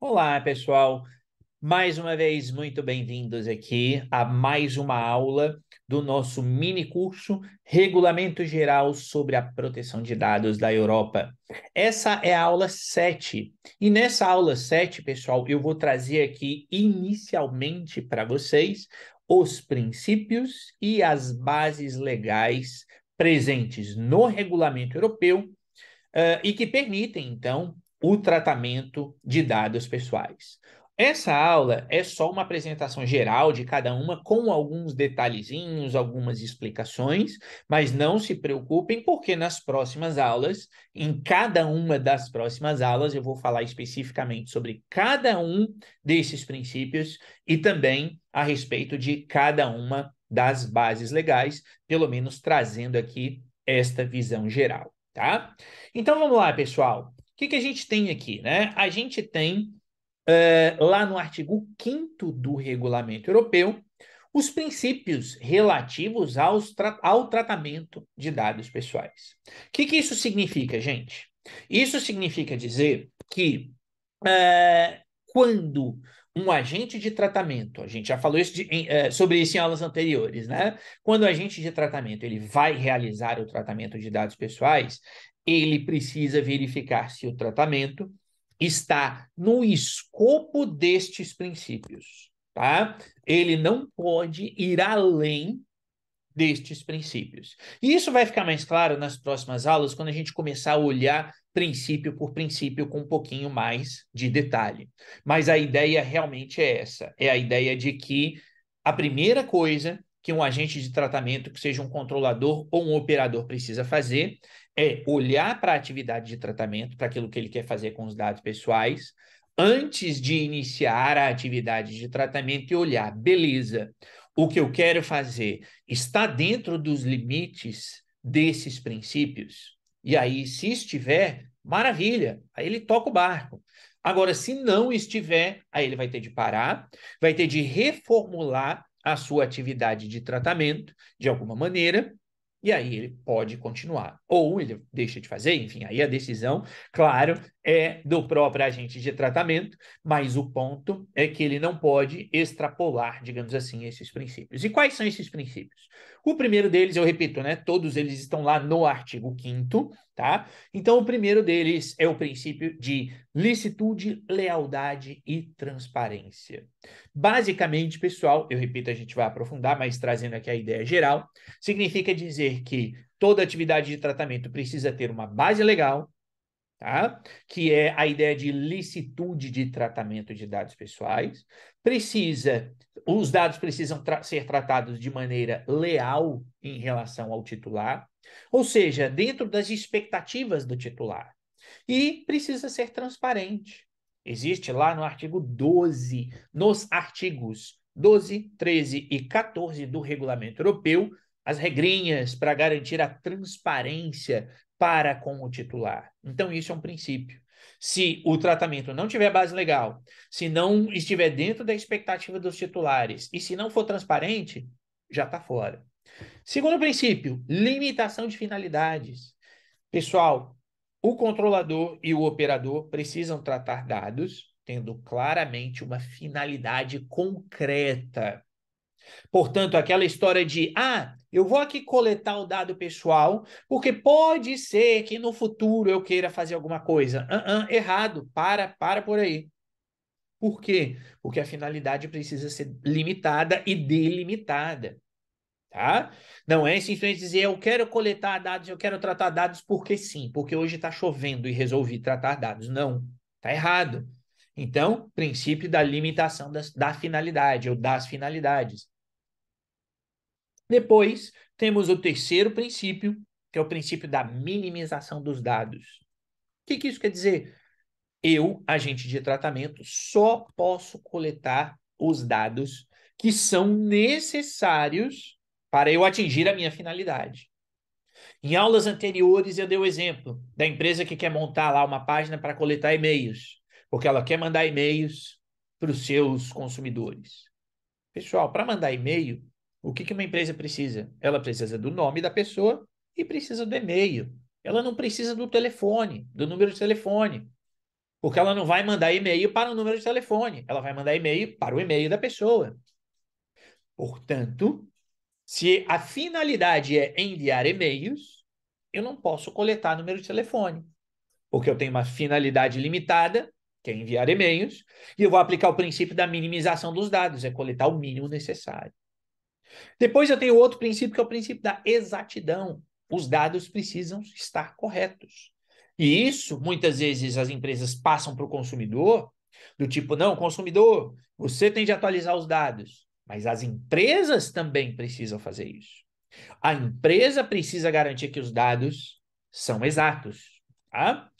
Olá, pessoal. Mais uma vez, muito bem-vindos aqui a mais uma aula do nosso mini curso Regulamento Geral sobre a Proteção de Dados da Europa. Essa é a aula 7. E nessa aula 7, pessoal, eu vou trazer aqui inicialmente para vocês os princípios e as bases legais presentes no regulamento europeu uh, e que permitem, então, o tratamento de dados pessoais. Essa aula é só uma apresentação geral de cada uma, com alguns detalhezinhos, algumas explicações, mas não se preocupem, porque nas próximas aulas, em cada uma das próximas aulas, eu vou falar especificamente sobre cada um desses princípios e também a respeito de cada uma das bases legais, pelo menos trazendo aqui esta visão geral, tá? Então vamos lá, pessoal que, que a gente tem aqui? Né? A gente tem, é, lá no artigo 5 do regulamento europeu, os princípios relativos aos tra ao tratamento de dados pessoais. O que, que isso significa, gente? Isso significa dizer que é, quando um agente de tratamento, a gente já falou isso de, em, é, sobre isso em aulas anteriores, né? Quando o agente de tratamento ele vai realizar o tratamento de dados pessoais, ele precisa verificar se o tratamento está no escopo destes princípios, tá? Ele não pode ir além destes princípios. E isso vai ficar mais claro nas próximas aulas, quando a gente começar a olhar princípio por princípio com um pouquinho mais de detalhe. Mas a ideia realmente é essa: é a ideia de que a primeira coisa que um agente de tratamento, que seja um controlador ou um operador, precisa fazer é olhar para a atividade de tratamento, para aquilo que ele quer fazer com os dados pessoais, antes de iniciar a atividade de tratamento e olhar, beleza, o que eu quero fazer está dentro dos limites desses princípios? E aí, se estiver, maravilha, aí ele toca o barco. Agora, se não estiver, aí ele vai ter de parar, vai ter de reformular a sua atividade de tratamento de alguma maneira, e aí ele pode continuar. Ou ele deixa de fazer, enfim, aí a decisão, claro, é do próprio agente de tratamento, mas o ponto é que ele não pode extrapolar, digamos assim, esses princípios. E quais são esses princípios? O primeiro deles, eu repito, né, todos eles estão lá no artigo 5 tá? Então o primeiro deles é o princípio de licitude, lealdade e transparência. Basicamente, pessoal, eu repito, a gente vai aprofundar, mas trazendo aqui a ideia geral, significa dizer que toda atividade de tratamento precisa ter uma base legal, tá? que é a ideia de licitude de tratamento de dados pessoais, precisa os dados precisam tra ser tratados de maneira leal em relação ao titular, ou seja, dentro das expectativas do titular. E precisa ser transparente. Existe lá no artigo 12, nos artigos 12, 13 e 14 do regulamento europeu, as regrinhas para garantir a transparência para com o titular. Então, isso é um princípio. Se o tratamento não tiver base legal, se não estiver dentro da expectativa dos titulares e se não for transparente, já está fora. Segundo princípio, limitação de finalidades. Pessoal, o controlador e o operador precisam tratar dados tendo claramente uma finalidade concreta. Portanto, aquela história de, ah, eu vou aqui coletar o dado pessoal, porque pode ser que no futuro eu queira fazer alguma coisa. Uh -uh, errado, para, para por aí. Por quê? Porque a finalidade precisa ser limitada e delimitada tá? Não é simplesmente é dizer eu quero coletar dados, eu quero tratar dados porque sim, porque hoje está chovendo e resolvi tratar dados. Não, tá errado. Então, princípio da limitação das, da finalidade ou das finalidades. Depois, temos o terceiro princípio, que é o princípio da minimização dos dados. O que, que isso quer dizer? Eu, agente de tratamento, só posso coletar os dados que são necessários para eu atingir a minha finalidade. Em aulas anteriores, eu dei o exemplo da empresa que quer montar lá uma página para coletar e-mails, porque ela quer mandar e-mails para os seus consumidores. Pessoal, para mandar e-mail, o que, que uma empresa precisa? Ela precisa do nome da pessoa e precisa do e-mail. Ela não precisa do telefone, do número de telefone, porque ela não vai mandar e-mail para o número de telefone, ela vai mandar e-mail para o e-mail da pessoa. Portanto, se a finalidade é enviar e-mails, eu não posso coletar número de telefone, porque eu tenho uma finalidade limitada, que é enviar e-mails, e eu vou aplicar o princípio da minimização dos dados, é coletar o mínimo necessário. Depois eu tenho outro princípio, que é o princípio da exatidão. Os dados precisam estar corretos. E isso, muitas vezes, as empresas passam para o consumidor, do tipo, não, consumidor, você tem de atualizar os dados. Mas as empresas também precisam fazer isso. A empresa precisa garantir que os dados são exatos. Tá?